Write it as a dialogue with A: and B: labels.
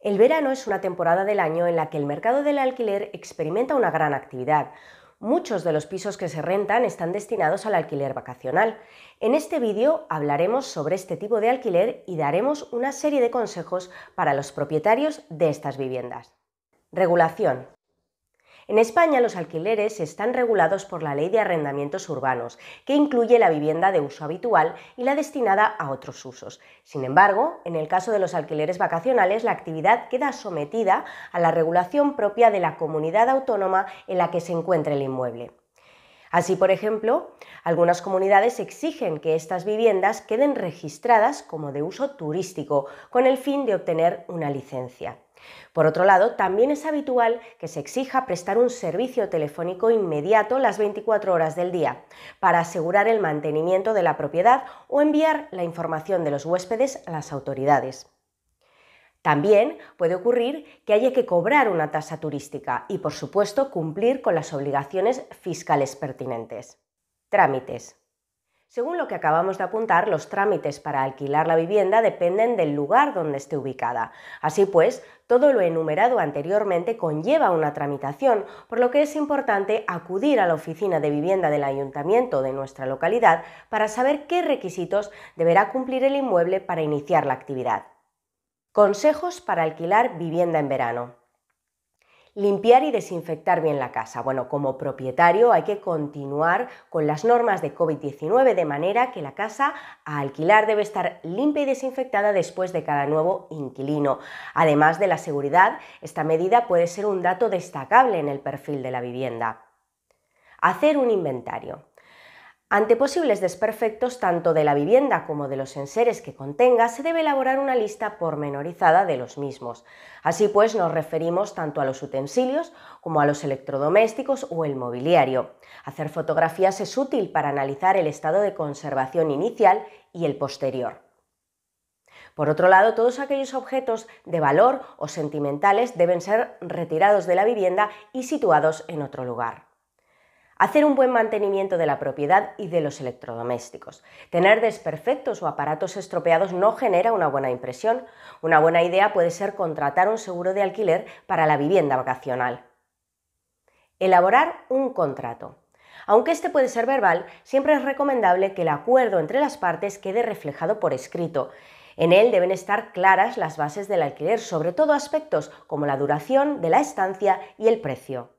A: El verano es una temporada del año en la que el mercado del alquiler experimenta una gran actividad. Muchos de los pisos que se rentan están destinados al alquiler vacacional. En este vídeo hablaremos sobre este tipo de alquiler y daremos una serie de consejos para los propietarios de estas viviendas. Regulación. En España los alquileres están regulados por la Ley de Arrendamientos Urbanos, que incluye la vivienda de uso habitual y la destinada a otros usos. Sin embargo, en el caso de los alquileres vacacionales, la actividad queda sometida a la regulación propia de la comunidad autónoma en la que se encuentre el inmueble. Así, por ejemplo, algunas comunidades exigen que estas viviendas queden registradas como de uso turístico, con el fin de obtener una licencia. Por otro lado, también es habitual que se exija prestar un servicio telefónico inmediato las 24 horas del día para asegurar el mantenimiento de la propiedad o enviar la información de los huéspedes a las autoridades. También puede ocurrir que haya que cobrar una tasa turística y, por supuesto, cumplir con las obligaciones fiscales pertinentes. Trámites. Según lo que acabamos de apuntar, los trámites para alquilar la vivienda dependen del lugar donde esté ubicada. Así pues, todo lo enumerado anteriormente conlleva una tramitación, por lo que es importante acudir a la oficina de vivienda del ayuntamiento de nuestra localidad para saber qué requisitos deberá cumplir el inmueble para iniciar la actividad. Consejos para alquilar vivienda en verano. Limpiar y desinfectar bien la casa. Bueno, como propietario hay que continuar con las normas de COVID-19 de manera que la casa a alquilar debe estar limpia y desinfectada después de cada nuevo inquilino. Además de la seguridad, esta medida puede ser un dato destacable en el perfil de la vivienda. Hacer un inventario. Ante posibles desperfectos tanto de la vivienda como de los enseres que contenga, se debe elaborar una lista pormenorizada de los mismos. Así pues, nos referimos tanto a los utensilios como a los electrodomésticos o el mobiliario. Hacer fotografías es útil para analizar el estado de conservación inicial y el posterior. Por otro lado, todos aquellos objetos de valor o sentimentales deben ser retirados de la vivienda y situados en otro lugar. Hacer un buen mantenimiento de la propiedad y de los electrodomésticos. Tener desperfectos o aparatos estropeados no genera una buena impresión. Una buena idea puede ser contratar un seguro de alquiler para la vivienda vacacional. Elaborar un contrato. Aunque este puede ser verbal, siempre es recomendable que el acuerdo entre las partes quede reflejado por escrito. En él deben estar claras las bases del alquiler, sobre todo aspectos como la duración de la estancia y el precio.